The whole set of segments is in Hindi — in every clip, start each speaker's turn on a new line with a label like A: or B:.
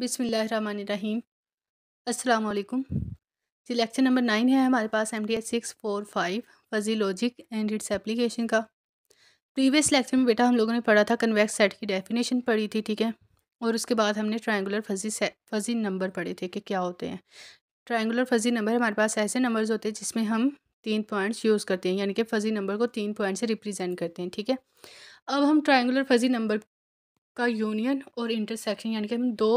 A: बिसमीम असलकुम जी लेक्चर नंबर नाइन है हमारे पास M D H six four five fuzzy logic and its application का प्रीवियस लेक्चर में बेटा हम लोगों ने पढ़ा था कन्वेक्स सेट की डेफिनेशन पढ़ी थी ठीक है और उसके बाद हमने ट्राइंगुलर फजी फजी नंबर पढ़े थे कि क्या होते हैं ट्राइंगुलर फजी नंबर हमारे पास ऐसे नंबर्स होते हैं जिसमें हम तीन पॉइंट्स यूज़ करते हैं यानी कि फजी नंबर को तीन पॉइंट से रिप्रेजेंट करते हैं ठीक है अब हम ट्राइंगुलर फजी नंबर का यूनियन और इंटरसेक्शन यानी कि हम दो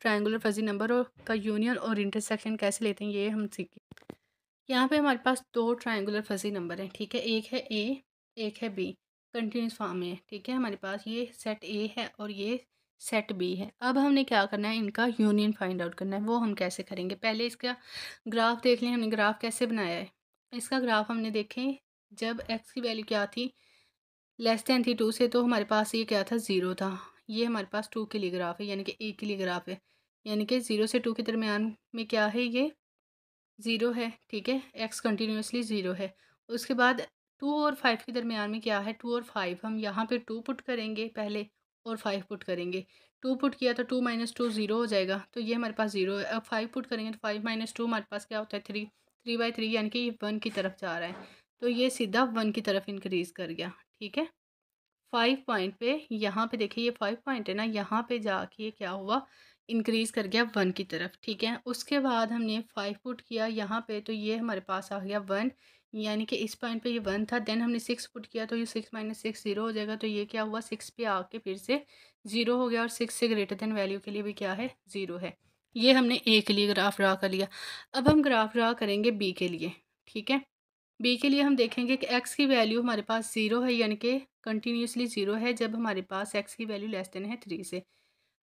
A: ट्राइंगर फजी नंबर और का यूनियन और इंटरसेक्शन कैसे लेते हैं ये हम सीखें यहाँ पे हमारे पास दो ट्राइंगर फजी नंबर हैं ठीक है एक है ए एक है बी कंटिन्यूस फॉर्म में है ठीक है हमारे पास ये सेट ए है और ये सेट बी है अब हमने क्या करना है इनका यूनियन फाइंड आउट करना है वो हम कैसे करेंगे पहले इसका ग्राफ देख लें हमने ग्राफ कैसे बनाया है इसका ग्राफ हमने देखें जब एक्स की वैल्यू क्या थी लेस दैन थी टू से तो हमारे पास ये क्या था ज़ीरो था ये हमारे पास टू के लिए ग्राफ है यानी कि ए के लिए ग्राफ है यानी कि ज़ीरो से टू के दरमियान में क्या है ये ज़ीरो है ठीक है एक्स कंटिन्यूसली ज़ीरो है उसके बाद टू और फाइव के दरमियान में क्या है टू और फाइव हम यहाँ पे टू पुट करेंगे पहले और फाइव पुट करेंगे टू पुट किया तो टू माइनस टू ज़ीरो हो जाएगा तो ये हमारे पास ज़ीरो है अब फाइव पुट करेंगे तो फाइव माइनस टू हमारे पास क्या होता है थ्री थ्री बाई थ्री यानी कि ये वन की तरफ जा रहा है तो ये सीधा वन की तरफ इंक्रीज़ कर गया ठीक है फाइव पॉइंट पे यहाँ पे देखिए ये फाइव पॉइंट है ना यहाँ पे जाके क्या हुआ इंक्रीज़ कर गया वन की तरफ ठीक है उसके बाद हमने फाइव फुट किया यहाँ पे तो ये हमारे पास आ गया वन यानी कि इस पॉइंट पे ये वन था देन हमने सिक्स फुट किया तो ये सिक्स माइनस सिक्स ज़ीरो हो जाएगा तो ये क्या हुआ सिक्स पे आके फिर से ज़ीरो हो गया और सिक्स से ग्रेटर देन वैल्यू के लिए भी क्या है ज़ीरो है ये हमने ए के लिए ग्राफ ड्रा कर लिया अब हम ग्राफ ड्रा करेंगे बी के लिए ठीक है बी के लिए हम देखेंगे कि एक्स की वैल्यू हमारे पास ज़ीरो है यानी कि कंटिन्यूसली ज़ीरो है जब हमारे पास एक्स की वैल्यू लेस देन है थ्री से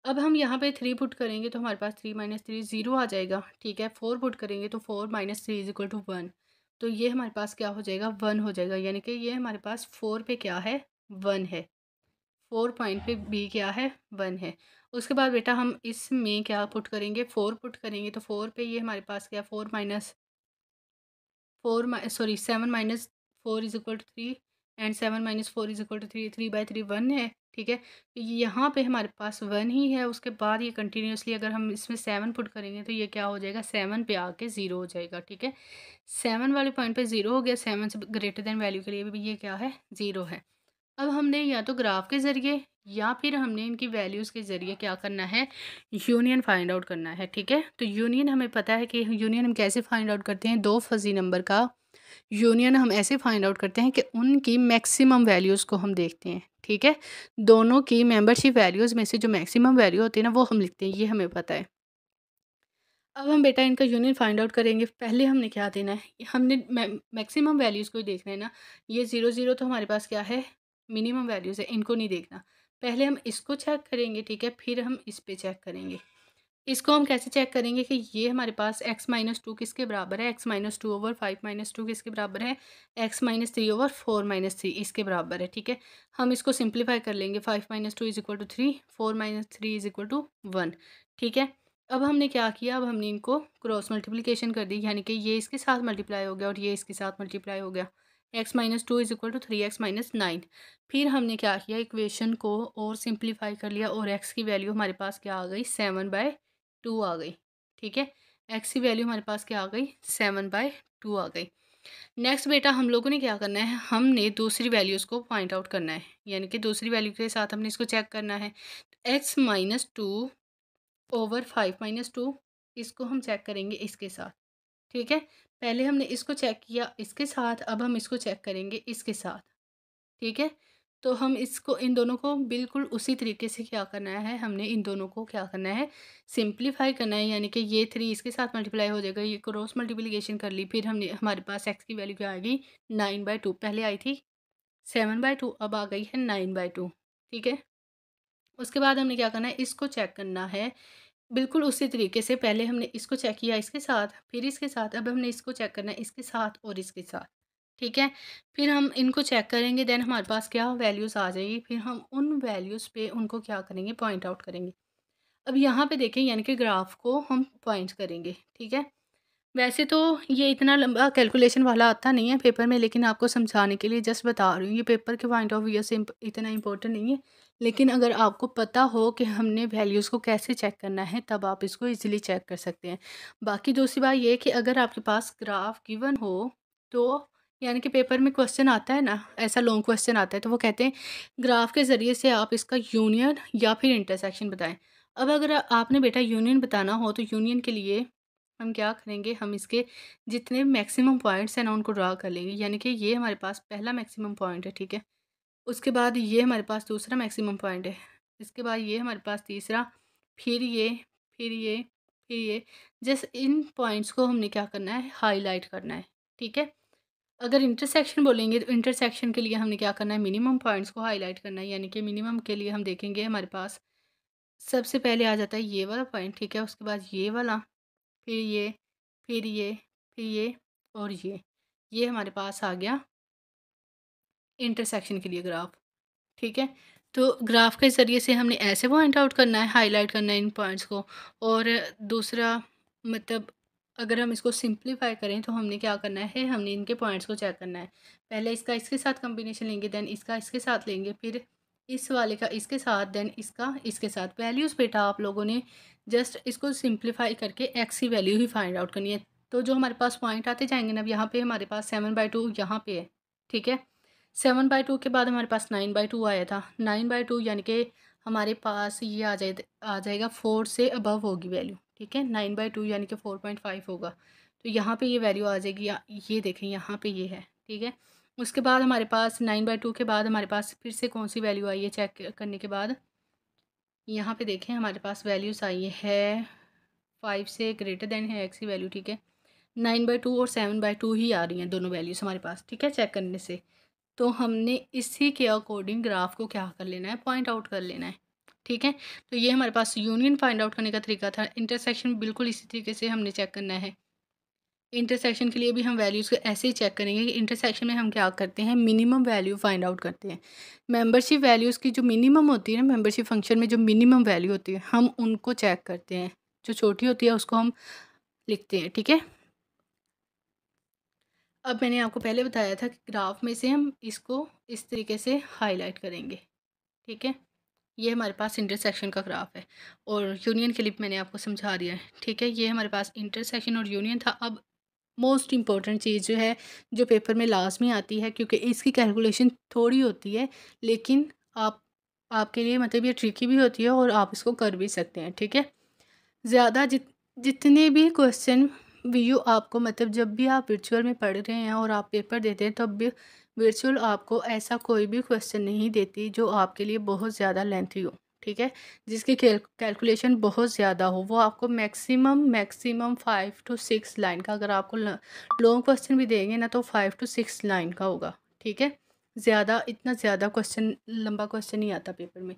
A: अब हम यहाँ पे थ्री पुट करेंगे तो हमारे पास थ्री माइनस थ्री ज़ीरो आ जाएगा ठीक है फोर पुट करेंगे तो four minus three is equal to one तो ये हमारे पास क्या हो जाएगा वन हो जाएगा यानी कि ये हमारे पास फोर पे क्या है वन है फोर पॉइंट पे बी क्या है वन है उसके बाद बेटा हम इसमें क्या पुट करेंगे फोर पुट करेंगे तो फोर पे ये हमारे पास क्या four minus four sorry seven minus four is equal to three and seven minus four is equal to three three by three one है ठीक है तो यहाँ पे हमारे पास वन ही है उसके बाद ये कंटिन्यूसली अगर हम इसमें सेवन पुट करेंगे तो ये क्या हो जाएगा सेवन पे आके ज़ीरो हो जाएगा ठीक है सेवन वाले पॉइंट पे ज़ीरो हो गया सेवन से ग्रेटर देन वैल्यू के लिए भी ये क्या है ज़ीरो है अब हमने या तो ग्राफ के ज़रिए या फिर हमने इनकी वैल्यूज़ के ज़रिए क्या करना है यूनियन फाइंड आउट करना है ठीक है तो यूनियन हमें पता है कि यूनियन हम कैसे फाइंड आउट करते हैं दो फजी नंबर का यूनियन हम ऐसे फाइंड आउट करते हैं कि उनकी मैक्सिमम वैल्यूज़ को हम देखते हैं ठीक है दोनों की मेंबरशिप वैल्यूज़ में से जो मैक्सिमम वैल्यू होती है ना वो हम लिखते हैं ये हमें पता है अब हम बेटा इनका यूनियन फाइंड आउट करेंगे पहले हमने क्या देना है हमने मैक्सिमम वैल्यूज़ को ही देखना है ना ये ज़ीरो ज़ीरो तो हमारे पास क्या है मिनिमम वैल्यूज़ है इनको नहीं देखना पहले हम इसको चेक करेंगे ठीक है फिर हम इस पर चेक करेंगे इसको हम कैसे चेक करेंगे कि ये हमारे पास x माइनस टू किसके बराबर है x minus two over five minus two किसके बराबर है x minus three over four minus three इसके बराबर है ठीक है हम इसको सिंप्लीफाई कर लेंगे five minus two is equal to three four minus three is equal to one ठीक है अब हमने क्या किया अब हमने इनको क्रॉस मल्टीप्लीकेशन कर दी यानी कि ये इसके साथ मल्टीप्लाई हो गया और ये इसके साथ मल्टीप्लाई हो गया x minus two is equal to three x minus nine फिर हमने क्या किया इक्वेशन को और सिंप्लीफाई कर लिया और एक्स की वैल्यू हमारे पास क्या आ गई सेवन बाय टू आ गई ठीक है एक्स की वैल्यू हमारे पास क्या आ गई सेवन बाय टू आ गई नेक्स्ट बेटा हम लोगों ने क्या करना है हमने दूसरी वैल्यूज़ को पॉइंट आउट करना है यानी कि दूसरी वैल्यू के साथ हमने इसको चेक करना है x minus two over five minus two इसको हम चेक करेंगे इसके साथ ठीक है पहले हमने इसको चेक किया इसके साथ अब हम इसको चेक करेंगे इसके साथ ठीक है तो हम इसको इन दोनों को बिल्कुल उसी तरीके से क्या करना है हमने इन दोनों को क्या करना है सिंप्लीफाई करना है यानी कि ये थ्री इसके साथ मल्टीप्लाई हो जाएगा ये क्रॉस मल्टीप्लिकेशन कर ली फिर हमने हमारे पास एक्स की वैल्यू क्या आएगी नाइन बाई टू पहले आई थी सेवन बाई टू अब आ गई है नाइन बाई टू ठीक है उसके बाद हमने क्या करना है इसको चेक करना है बिल्कुल उसी तरीके से पहले हमने इसको चेक किया इसके साथ फिर इसके साथ अब हमने इसको चेक करना है इसके साथ और इसके साथ ठीक है फिर हम इनको चेक करेंगे देन हमारे पास क्या वैल्यूज़ आ जाएगी फिर हम उन वैल्यूज़ पे उनको क्या करेंगे पॉइंट आउट करेंगे अब यहाँ पे देखें यानी कि ग्राफ को हम पॉइंट करेंगे ठीक है वैसे तो ये इतना लंबा कैलकुलेशन वाला आता नहीं है पेपर में लेकिन आपको समझाने के लिए जस्ट बता रही हूँ ये पेपर के पॉइंट ऑफ व्यू से इतना इंपॉर्टेंट नहीं है लेकिन अगर आपको पता हो कि हमने वैल्यूज़ को कैसे चेक करना है तब आप इसको इजीली चेक कर सकते हैं बाकी दूसरी बात ये कि अगर आपके पास ग्राफ गिवन हो तो यानी कि पेपर में क्वेश्चन आता है ना ऐसा लॉन्ग क्वेश्चन आता है तो वो कहते हैं ग्राफ के ज़रिए से आप इसका यूनियन या फिर इंटरसेक्शन बताएं अब अगर आपने बेटा यूनियन बताना हो तो यूनियन के लिए हम क्या करेंगे हम इसके जितने मैक्सिमम पॉइंट्स हैं ना उनको ड्रा कर लेंगे यानी कि ये हमारे पास पहला मैक्सिमम पॉइंट है ठीक है उसके बाद ये हमारे पास दूसरा मैक्सिमम पॉइंट है इसके बाद ये हमारे पास तीसरा फिर ये फिर ये फिर ये जिस इन पॉइंट्स को हमने क्या करना है हाईलाइट करना है ठीक है अगर इंटरसेक्शन बोलेंगे तो इंटरसेक्शन के लिए हमने क्या करना है मिनिमम पॉइंट्स को हाईलाइट करना है यानी कि मिनिमम के लिए हम देखेंगे हमारे पास सबसे पहले आ जाता है ये वाला पॉइंट ठीक है उसके बाद ये वाला फिर ये फिर ये फिर ये और ये ये हमारे पास आ गया इंटरसेक्शन के लिए ग्राफ ठीक है तो ग्राफ के ज़रिए से हमने ऐसे पॉइंट आउट करना है हाईलाइट करना है इन पॉइंट्स को और दूसरा मतलब अगर हम इसको सिंप्लीफाई करें तो हमने क्या करना है हमने इनके पॉइंट्स को चेक करना है पहले इसका इसके साथ कम्बिनेशन लेंगे दैन इसका इसके साथ लेंगे फिर इस वाले का इसके साथ देन इसका इसके साथ वैल्यूज़ बेटा आप लोगों ने जस्ट इसको सिंप्लीफाई करके एक्स की वैल्यू ही फाइंड आउट करनी है तो जो हमारे पास पॉइंट आते जाएंगे ना अब यहाँ पे हमारे पास सेवन बाई टू यहाँ पे है ठीक है सेवन बाई टू के बाद हमारे पास नाइन बाई टू आया था नाइन बाई टू यानी कि हमारे पास ये आ जाए आ जाएगा फोर से अबव होगी वैल्यू ठीक है नाइन बाई टू यानी कि फोर पॉइंट फाइव होगा तो यहाँ पे ये वैल्यू आ जाएगी ये देखें यहाँ पे ये है ठीक है उसके बाद हमारे पास नाइन बाई टू के बाद हमारे पास फिर से कौन सी वैल्यू आई है चेक करने के बाद यहाँ पे देखें हमारे पास वैल्यूज़ आई है फाइव से ग्रेटर देन है एक्स की वैल्यू ठीक है नाइन बाई टू और सेवन बाई टू ही आ रही हैं दोनों वैल्यूज़ हमारे पास ठीक है चेक करने से तो हमने इसी के अकॉर्डिंग ग्राफ को क्या कर लेना है पॉइंट आउट कर लेना है ठीक है तो ये हमारे पास यूनियन फाइंड आउट करने का तरीका था इंटरसेक्शन बिल्कुल इसी तरीके से हमने चेक करना है इंटरसेक्शन के लिए भी हम वैल्यूज़ को ऐसे ही चेक करेंगे कि इंटरसेक्शन में हम क्या करते हैं मिनिमम वैल्यू फाइंड आउट करते हैं मेंबरशिप वैल्यूज़ की जो मिनिमम होती है ना मेंबरशिप फंक्शन में जो मिनिमम वैल्यू होती है हम उनको चेक करते हैं जो छोटी होती है उसको हम लिखते हैं ठीक है अब मैंने आपको पहले बताया था कि ग्राफ में से हम इसको इस तरीके से हाईलाइट करेंगे ठीक है ये हमारे पास इंटरसेक्शन का ग्राफ है और यूनियन के लिए मैंने आपको समझा दिया है ठीक है ये हमारे पास इंटरसेक्शन और यूनियन था अब मोस्ट इम्पॉर्टेंट चीज़ जो है जो पेपर में लाजमी आती है क्योंकि इसकी कैलकुलेशन थोड़ी होती है लेकिन आप आपके लिए मतलब ये ट्रिकी भी होती है और आप इसको कर भी सकते हैं ठीक है ज़्यादा जित जितने भी क्वेश्चन व्यू आपको मतलब जब भी आप वर्चुअल में पढ़ रहे हैं और आप पेपर देते हैं तब भी वर्चुअल आपको ऐसा कोई भी क्वेश्चन नहीं देती जो आपके लिए बहुत ज़्यादा लेंथी हो ठीक है जिसकी कैलकुलेशन बहुत ज़्यादा हो वो आपको maximum maximum five to six line का अगर आपको लॉन्ग क्वेश्चन भी देंगे ना तो फाइव टू सिक्स लाइन का होगा ठीक है ज़्यादा इतना ज़्यादा क्वेश्चन लंबा क्वेश्चन नहीं आता पेपर में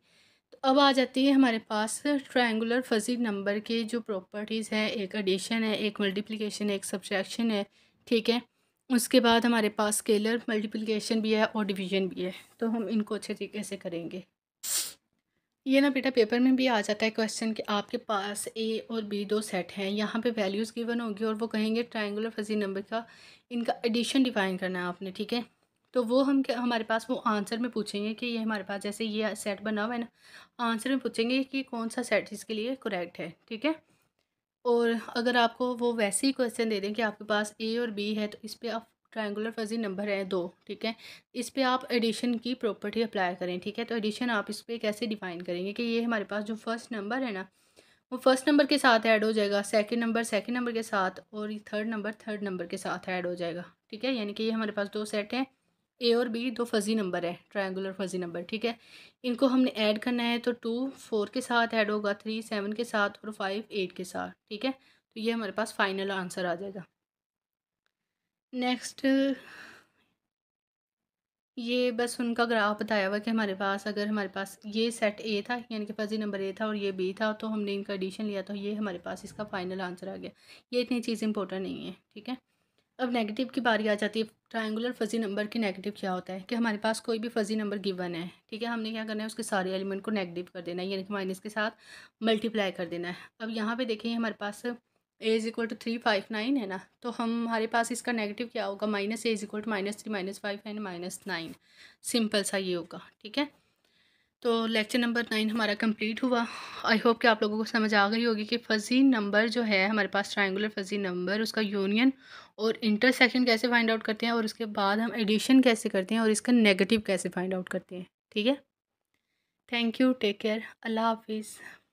A: अब आ जाती है हमारे पास ट्रायंगुलर फजी नंबर के जो प्रॉपर्टीज़ हैं एक एडिशन है एक मल्टीप्लिकेशन है एक सब्ट्रैक्शन है ठीक है उसके बाद हमारे पास स्केलर मल्टीप्लिकेशन भी है और डिवीजन भी है तो हम इनको अच्छे तरीके से करेंगे ये ना बेटा पेपर में भी आ जाता है क्वेश्चन कि आपके पास ए और बी दो सेट हैं यहाँ पे वैल्यूज़ गिवन होगी और वो कहेंगे ट्रायंगुलर फजी नंबर का इनका एडिशन डिफाइन करना है आपने ठीक है तो वो हम हमारे पास वो आंसर में पूछेंगे कि ये हमारे पास जैसे ये सेट बना हुआ है ना आंसर में पूछेंगे कि कौन सा सेट इसके लिए करेक्ट है ठीक है और अगर आपको वो वैसे ही क्वेश्चन दे दें कि आपके पास ए और बी है तो इस पर आप ट्राइंगर फर्जी नंबर है दो ठीक है इस पर आप एडिशन की प्रॉपर्टी अप्लाई करें ठीक है तो एडिशन आप इस पर कैसे डिफाइन करेंगे कि ये हमारे पास जो फर्स्ट नंबर है ना वो फर्स्ट नंबर के साथ ऐड हो जाएगा सेकंड नंबर सेकंड नंबर के साथ और थर्ड नंबर थर्ड नंबर के साथ ऐड हो जाएगा ठीक है यानी कि ये हमारे पास दो सेट हैं ए और बी दो फजी नंबर है ट्रायंगुलर फजी नंबर ठीक है इनको हमने ऐड करना है तो टू फोर के साथ ऐड होगा थ्री सेवन के साथ और फाइव एट के साथ ठीक है तो ये हमारे पास फाइनल आंसर आ जाएगा नेक्स्ट ये बस उनका ग्राफ बताया हुआ कि हमारे पास अगर हमारे पास ये सेट ए था यानी कि फर्जी नंबर ए था और ये बी था तो हमने इनका एडिशन लिया तो ये हमारे पास इसका फाइनल आंसर आ गया ये इतनी चीज़ इंपॉर्टेंट नहीं है ठीक है अब नेगेटिव की बारी आ जाती है ट्रायंगुलर फजी नंबर की नेगेटिव क्या होता है कि हमारे पास कोई भी फजी नंबर गिवन है ठीक है हमने क्या करना है उसके सारे एलिमेंट को नेगेटिव कर देना है यानी कि माइनस के साथ मल्टीप्लाई कर देना है अब यहाँ पे देखें हमारे पास A is equal to three five nine है ना तो हमारे पास इसका नेगेटिव क्या होगा minus A is equal to minus three minus five and minus nine simple सा ये होगा ठीक है तो लेक्चर नंबर नाइन हमारा कंप्लीट हुआ आई होप कि आप लोगों को समझ आ गई होगी कि फ़ज़ी नंबर जो है हमारे पास ट्रायंगुलर फ़ज़ी नंबर उसका यूनियन और इंटरसेक्शन कैसे फाइंड आउट करते हैं और उसके बाद हम एडिशन कैसे करते हैं और इसका नेगेटिव कैसे फाइंड आउट करते हैं ठीक है थैंक यू टेक केयर अल्लाह हाफिज़